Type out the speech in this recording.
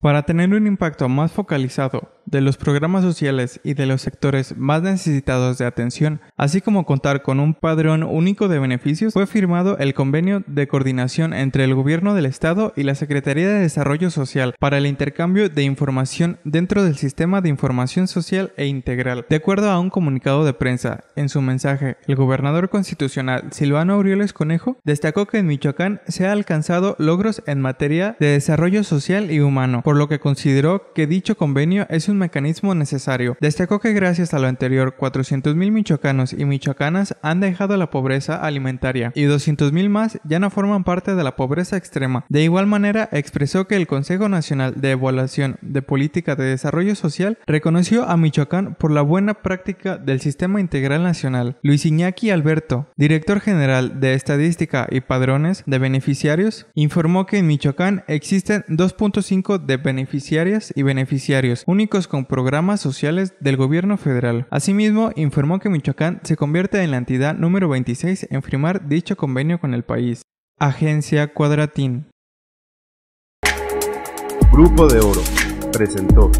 Para tener un impacto más focalizado de los programas sociales y de los sectores más necesitados de atención, así como contar con un padrón único de beneficios, fue firmado el convenio de coordinación entre el Gobierno del Estado y la Secretaría de Desarrollo Social para el intercambio de información dentro del sistema de información social e integral. De acuerdo a un comunicado de prensa, en su mensaje, el gobernador constitucional Silvano Aureoles Conejo destacó que en Michoacán se han alcanzado logros en materia de desarrollo social y humano, por lo que consideró que dicho convenio es un mecanismo necesario. Destacó que gracias a lo anterior, 400.000 michoacanos y michoacanas han dejado la pobreza alimentaria y 200.000 más ya no forman parte de la pobreza extrema. De igual manera, expresó que el Consejo Nacional de Evaluación de Política de Desarrollo Social reconoció a Michoacán por la buena práctica del Sistema Integral Nacional. Luis Iñaki Alberto, director general de Estadística y Padrones de Beneficiarios, informó que en Michoacán existen 2.5 de beneficiarias y beneficiarios únicos con programas sociales del gobierno federal. Asimismo, informó que Michoacán se convierte en la entidad número 26 en firmar dicho convenio con el país. Agencia Cuadratín. Grupo de Oro presentó